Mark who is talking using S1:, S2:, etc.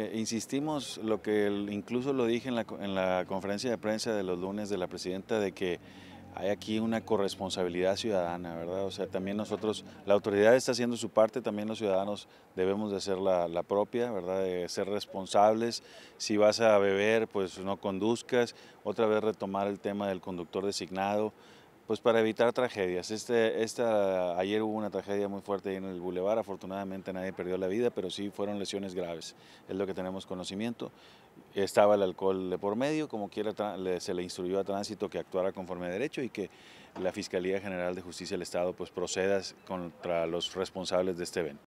S1: Eh, insistimos, lo que incluso lo dije en la, en la, conferencia de prensa de los lunes de la presidenta, de que hay aquí una corresponsabilidad ciudadana, ¿verdad? O sea, también nosotros, la autoridad está haciendo su parte, también los ciudadanos debemos de hacer la, la propia, ¿verdad? De ser responsables, si vas a beber, pues no conduzcas, otra vez retomar el tema del conductor designado, pues para evitar tragedias. Este, esta, ayer hubo una tragedia muy fuerte en el bulevar, afortunadamente nadie perdió la vida, pero sí fueron lesiones graves, es lo que tenemos conocimiento. Estaba el alcohol de por medio, como quiera se le instruyó a tránsito que actuara conforme a derecho y que la Fiscalía General de Justicia del Estado pues proceda contra los responsables de este evento.